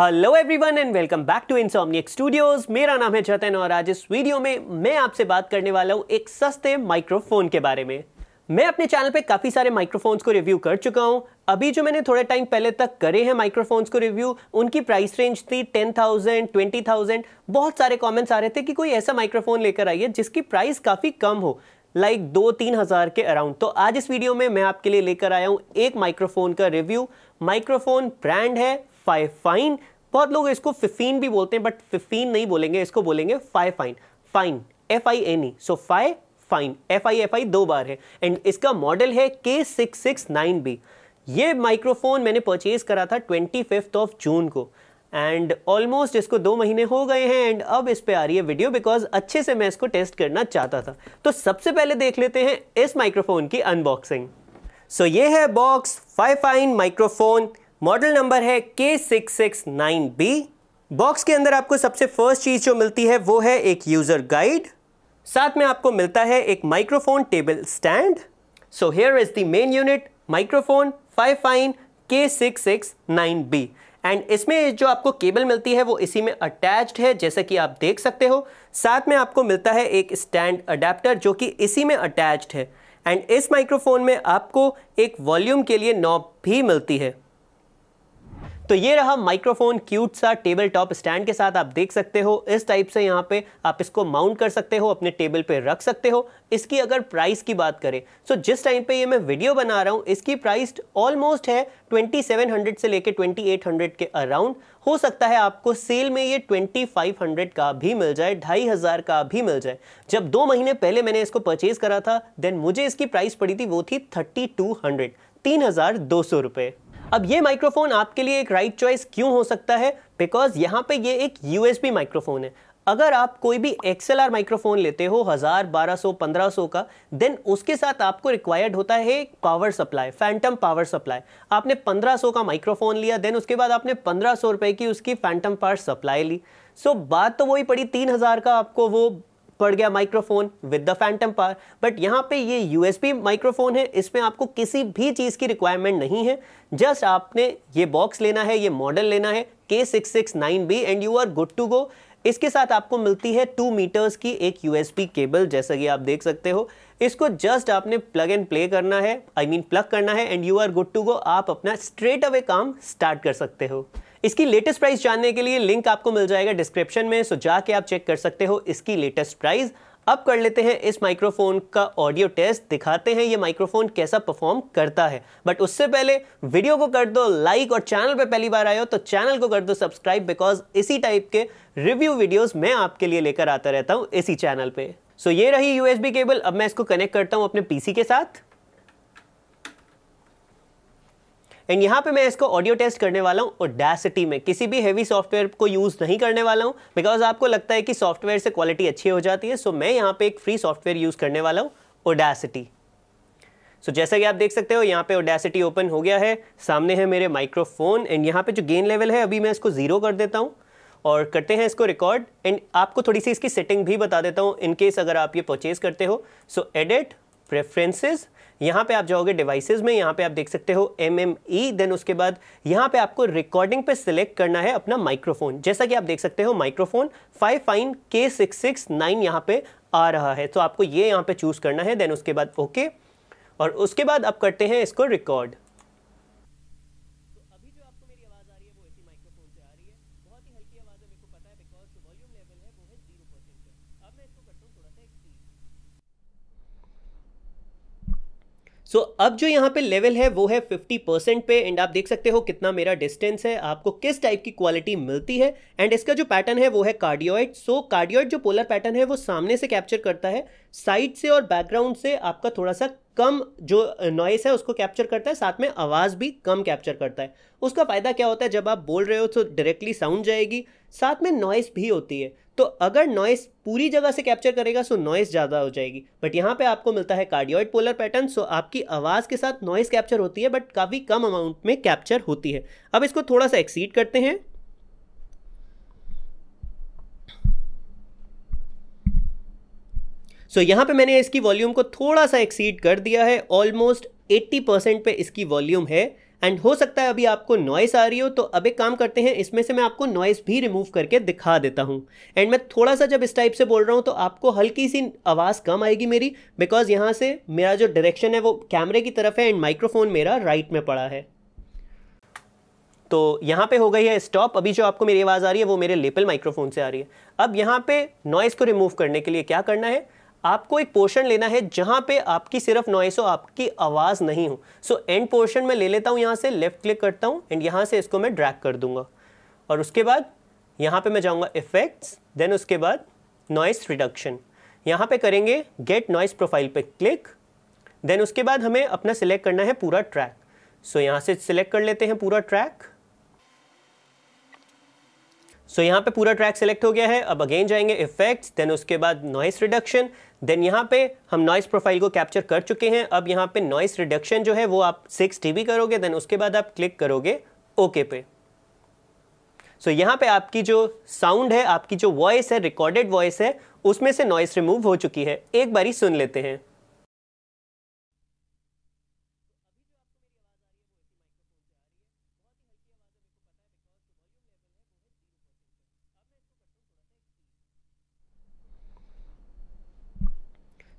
hello everyone and welcome back to Insomniac Studios मेरा नाम है जतन और आज इस वीडियो में मैं आपसे बात करने वाला हूँ एक सस्ते माइक्रोफोन के बारे में मैं अपने चैनल पे काफ़ी सारे माइक्रोफोन्स को रिव्यू कर चुका हूँ अभी जो मैंने थोड़े टाइम पहले तक करे हैं माइक्रोफोन्स को रिव्यू उनकी प्राइस रेंज थी टेन थाउजेंड ट्वेंटी थाउजेंड बहुत सारे कॉमेंट्स आ रहे थे कि कोई ऐसा माइक्रोफोन लेकर आइए जिसकी प्राइस काफ़ी कम हो लाइक like दो तीन हज़ार के अराउंड तो आज इस वीडियो में मैं आपके लिए लेकर आया हूँ एक माइक्रोफोन का रिव्यू माइक्रोफोन ब्रांड है फाइन बहुत लोग इसको फिफीन भी बोलते हैं बट फिफीन नहीं बोलेंगे इसको बोलेंगे Fifine fine F I N E so Fifine F I F I दो बार है एंड इसका मॉडल है K six six nine B ये माइक्रोफोन मैंने परचेज करा था ट्वेंटी फिफ्थ ऑफ जून को एंड ऑलमोस्ट इसको दो महीने हो गए हैं एंड अब इस पे आ रही है वीडियो बिकॉज अच्छे से मैं इसको टेस्ट करना चाहता था तो सबसे पहले देख लेते हैं इस माइक्रोफोन की अनबॉक्सिंग सो so, ये है box Fifine microphone model number है K six six nine B box के अंदर आपको सबसे फर्स्ट चीज़ जो मिलती है वो है एक यूज़र गाइड साथ में आपको मिलता है एक microphone table stand so here is the main unit microphone Fifine K six six nine B and इसमें जो आपको केबल मिलती है वो इसी में अटैच्ड है जैसे कि आप देख सकते हो साथ में आपको मिलता है एक स्टैंड अडेप्टर जो कि इसी में अटैच्ड है एंड इस माइक्रोफोन में आपको एक वॉल्यूम के लिए नॉब भी मिलती है तो ये रहा माइक्रोफोन क्यूट सा टेबल टॉप स्टैंड के साथ आप देख सकते हो इस टाइप से यहाँ पे आप इसको माउंट कर सकते हो अपने टेबल पे रख सकते हो इसकी अगर प्राइस की बात करें सो जिस टाइम पे ये मैं वीडियो बना रहा हूँ इसकी प्राइस ऑलमोस्ट है 2700 से लेके 2800 के अराउंड हो सकता है आपको सेल में ये 2500 का भी मिल जाए ढाई हज़ार का भी मिल जाए जब दो महीने पहले मैंने इसको परचेज करा था देन मुझे इसकी प्राइस पड़ी थी वो थी थर्टी टू हंड्रेड तीन हज़ार दो सौ रुपए अब ये माइक्रोफोन आपके लिए एक राइट right चॉइस क्यों हो सकता है बिकॉज यहाँ पे ये एक यूएसबी माइक्रोफोन है अगर आप कोई भी एक्सएलआर माइक्रोफोन लेते हो हज़ार बारह सौ पंद्रह सौ का देन उसके साथ आपको रिक्वायर्ड होता है power supply phantom power supply आपने पंद्रह सौ का माइक्रोफोन लिया देन उसके बाद आपने पंद्रह सौ रुपए की उसकी फैंटम पावर सप्लाई ली सो so, बात तो वही पड़ी तीन हज़ार का आपको वो पड़ गया microphone with the phantom power but यहाँ पे ये यूएसबी माइक्रोफोन है इसमें आपको किसी भी चीज़ की रिक्वायरमेंट नहीं है जस्ट आपने ये बॉक्स लेना है ये मॉडल लेना है K six six nine B and you are good to go इसके साथ आपको मिलती है टू मीटर्स की एक यूएसपी केबल जैसा कि आप देख सकते हो इसको जस्ट आपने प्लग एंड प्ले करना है आई मीन प्लग करना है and you are good to go आप अपना स्ट्रेट अवे काम स्टार्ट कर सकते हो इसकी लेटेस्ट प्राइस जानने के लिए लिंक आपको मिल जाएगा डिस्क्रिप्शन में सो जाके आप चेक कर सकते हो इसकी लेटेस्ट प्राइस अब कर लेते हैं इस माइक्रोफोन का ऑडियो टेस्ट दिखाते हैं ये माइक्रोफोन कैसा परफॉर्म करता है बट उससे पहले वीडियो को कर दो लाइक और चैनल पर पहली बार आए हो तो चैनल को कर दो सब्सक्राइब बिकॉज इसी टाइप के रिव्यू वीडियोस मैं आपके लिए लेकर आता रहता हूँ इसी चैनल पर सो so, ये रही यूएसबी केबल अब मैं इसको कनेक्ट करता हूँ अपने पीसी के साथ एंड यहाँ पे मैं इसको ऑडियो टेस्ट करने वाला हूँ ओडासिटी में किसी भी हैवी सॉफ्टवेयर को यूज़ नहीं करने वाला हूँ बिकॉज आपको लगता है कि सॉफ्टवेयर से क्वालिटी अच्छी हो जाती है सो so मैं यहाँ पे एक फ्री सॉफ्टवेयर यूज़ करने वाला हूँ ओडासिटी सो जैसा कि आप देख सकते हो यहाँ पे ओडासिटी ओपन हो गया है सामने है मेरे माइक्रोफोन एंड यहाँ पर जो गेन लेवल है अभी मैं इसको ज़ीरो कर देता हूँ और करते हैं इसको रिकॉर्ड एंड आपको थोड़ी सी इसकी सेटिंग भी बता देता हूँ इनकेस अगर आप ये परचेज़ करते हो सो एडिट प्रेफरेंसेज यहां पे आप जाओगे डिवाइसेज में यहाँ पे आप देख सकते हो एम एम ई देन उसके बाद यहाँ पे आपको रिकॉर्डिंग पे सिलेक्ट करना है अपना माइक्रोफोन जैसा कि आप देख सकते हो microphone Fifine K six six nine यहां पर आ रहा है तो आपको ये यहाँ पे चूज़ करना है देन उसके बाद ओके okay, और उसके बाद आप करते हैं इसको रिकॉर्ड सो so, अब जो यहाँ पे लेवल है वो है 50 परसेंट पे एंड आप देख सकते हो कितना मेरा डिस्टेंस है आपको किस टाइप की क्वालिटी मिलती है एंड इसका जो पैटर्न है वो है कार्डियोइड सो कार्डियोइड जो पोलर पैटर्न है वो सामने से कैप्चर करता है साइड से और बैकग्राउंड से आपका थोड़ा सा कम जो नॉइस है उसको कैप्चर करता है साथ में आवाज़ भी कम कैप्चर करता है उसका फ़ायदा क्या होता है जब आप बोल रहे हो तो डायरेक्टली साउंड जाएगी साथ में नॉइस भी होती है तो अगर नॉइस पूरी जगह से कैप्चर करेगा सो नॉइस ज़्यादा हो जाएगी बट यहां पे आपको मिलता है कार्डियोइड पोलर पैटर्न सो आपकी आवाज़ के साथ नॉइस कैप्चर होती है बट काफ़ी कम अमाउंट में कैप्चर होती है अब इसको थोड़ा सा एक्सीड करते हैं सो so, यहां पे मैंने इसकी वॉल्यूम को थोड़ा सा एक्सीड कर दिया है ऑलमोस्ट 80 पे इसकी वॉल्यूम है एंड हो सकता है अभी आपको नॉइस आ रही हो तो अब एक काम करते हैं इसमें से मैं आपको नॉइस भी रिमूव करके दिखा देता हूँ एंड मैं थोड़ा सा जब इस टाइप से बोल रहा हूँ तो आपको हल्की सी आवाज़ कम आएगी मेरी बिकॉज यहाँ से मेरा जो डायरेक्शन है वो कैमरे की तरफ है एंड माइक्रोफोन मेरा राइट में पड़ा है तो यहाँ पे हो गई है स्टॉप अभी जो आपको मेरी आवाज़ आ रही है वो मेरे लेपल माइक्रोफोन से आ रही है अब यहाँ पे नॉइस को रिमूव करने के लिए क्या करना है आपको एक पोर्शन लेना है जहाँ पे आपकी सिर्फ नॉइस हो आपकी आवाज़ नहीं हो सो एंड पोर्शन में ले लेता हूँ यहाँ से लेफ्ट क्लिक करता हूँ एंड यहाँ से इसको मैं ड्रैग कर दूंगा और उसके बाद यहाँ पे मैं जाऊँगा इफ़ेक्ट्स देन उसके बाद नॉइस रिडक्शन यहाँ पे करेंगे गेट नॉइस प्रोफाइल पे क्लिक देन उसके बाद हमें अपना सिलेक्ट करना है पूरा ट्रैक सो so, यहाँ से सिलेक्ट कर लेते हैं पूरा ट्रैक सो so, यहाँ पे पूरा ट्रैक सेलेक्ट हो गया है अब अगेन जाएंगे इफेक्ट्स देन उसके बाद नॉइस रिडक्शन देन यहाँ पे हम नॉइस प्रोफाइल को कैप्चर कर चुके हैं अब यहाँ पे नॉइस रिडक्शन जो है वो आप सिक्स टी करोगे देन उसके बाद आप क्लिक करोगे ओके पे सो यहाँ पे आपकी जो साउंड है आपकी जो वॉइस है रिकॉर्डेड वॉइस है उसमें से नॉइस रिमूव हो चुकी है एक बारी सुन लेते हैं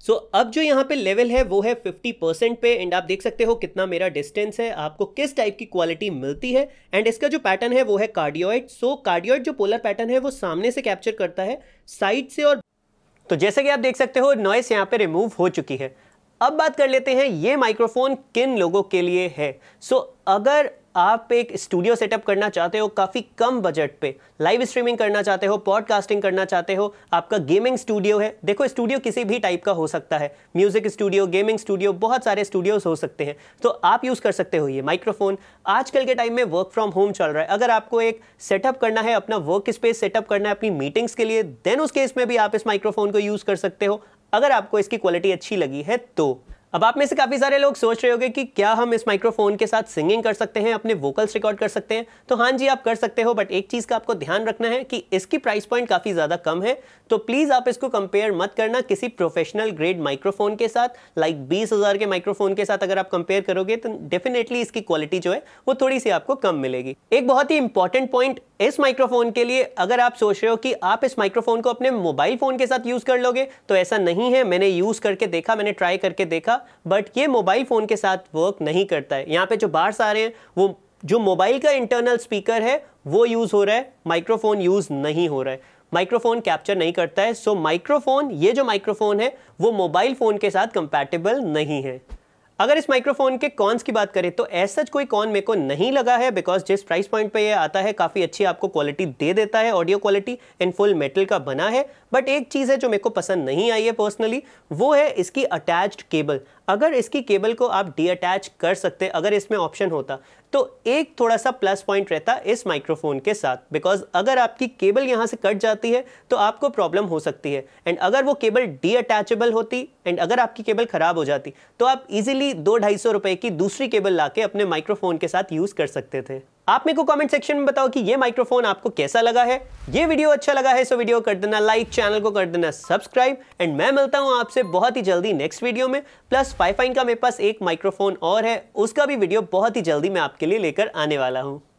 सो so, अब जो यहाँ पे लेवल है वो है 50 परसेंट पे एंड आप देख सकते हो कितना मेरा डिस्टेंस है आपको किस टाइप की क्वालिटी मिलती है एंड इसका जो पैटर्न है वो है कार्डियोइड सो कार्डियोइड जो पोलर पैटर्न है वो सामने से कैप्चर करता है साइड से और तो जैसे कि आप देख सकते हो नॉइस यहाँ पे रिमूव हो चुकी है अब बात कर लेते हैं ये माइक्रोफोन किन लोगों के लिए है सो so, अगर आप एक स्टूडियो सेटअप करना चाहते हो काफ़ी कम बजट पे लाइव स्ट्रीमिंग करना चाहते हो पॉडकास्टिंग करना चाहते हो आपका गेमिंग स्टूडियो है देखो स्टूडियो किसी भी टाइप का हो सकता है म्यूज़िक स्टूडियो गेमिंग स्टूडियो बहुत सारे स्टूडियोज़ हो सकते हैं तो आप यूज़ कर सकते हो ये माइक्रोफोन आजकल के टाइम में वर्क फ्रॉम होम चल रहा है अगर आपको एक सेटअप करना है अपना वर्क स्पेस सेटअप करना है अपनी मीटिंग्स के लिए देन उस केस में भी आप इस माइक्रोफोन को यूज़ कर सकते हो अगर आपको इसकी क्वालिटी अच्छी लगी है तो अब आप में से काफ़ी सारे लोग सोच रहे होंगे कि क्या हम इस माइक्रोफोन के साथ सिंगिंग कर सकते हैं अपने वोकल्स रिकॉर्ड कर सकते हैं तो हाँ जी आप कर सकते हो बट एक चीज़ का आपको ध्यान रखना है कि इसकी प्राइस पॉइंट काफ़ी ज़्यादा कम है तो प्लीज़ आप इसको कंपेयर मत करना किसी प्रोफेशनल ग्रेड माइक्रोफोन के साथ लाइक बीस हज़ार के माइक्रोफोन के साथ अगर आप कंपेयर करोगे तो डेफिनेटली इसकी क्वालिटी जो है वो थोड़ी सी आपको कम मिलेगी एक बहुत ही इंपॉर्टेंट पॉइंट इस माइक्रोफोन के लिए अगर आप सोच रहे हो कि आप इस माइक्रोफोन को अपने मोबाइल फ़ोन के साथ यूज़ कर लोगे तो ऐसा नहीं है मैंने यूज़ करके देखा मैंने ट्राई करके देखा बट ये मोबाइल फ़ोन के साथ वर्क नहीं करता है यहाँ पे जो बार्स आ रहे हैं वो जो मोबाइल का इंटरनल स्पीकर है वो यूज़ हो रहा है माइक्रोफोन यूज़ नहीं हो रहा है माइक्रोफोन कैप्चर नहीं करता है सो माइक्रोफोन ये जो माइक्रोफोन है वो मोबाइल फ़ोन के साथ कंपैटिबल नहीं है अगर इस माइक्रोफोन के कॉन्स की बात करें तो ऐसा कोई कॉन मेरे को नहीं लगा है बिकॉज जिस प्राइस पॉइंट पे ये आता है काफ़ी अच्छी आपको क्वालिटी दे देता है audio quality and full metal का बना है बट एक चीज़ है जो मेरे को पसंद नहीं आई है पर्सनली वो है इसकी अटैच्ड केबल अगर इसकी केबल को आप अटैच कर सकते अगर इसमें ऑप्शन होता तो एक थोड़ा सा प्लस पॉइंट रहता इस माइक्रोफोन के साथ बिकॉज अगर आपकी केबल यहाँ से कट जाती है तो आपको प्रॉब्लम हो सकती है एंड अगर वो केबल अटैचेबल होती एंड अगर आपकी केबल ख़राब हो जाती तो आप इजीली दो ढाई सौ रुपये की दूसरी केबल ला अपने माइक्रोफोन के साथ यूज़ कर सकते थे आप मेरे को कमेंट सेक्शन में बताओ कि ये माइक्रोफोन आपको कैसा लगा है ये वीडियो अच्छा लगा है सो वीडियो कर देना लाइक चैनल को कर देना सब्सक्राइब एंड मैं मिलता हूँ आपसे बहुत ही जल्दी नेक्स्ट वीडियो में प्लस फाइव का मेरे पास एक माइक्रोफोन और है उसका भी वीडियो बहुत ही जल्दी मैं आपके लिए लेकर आने वाला हूँ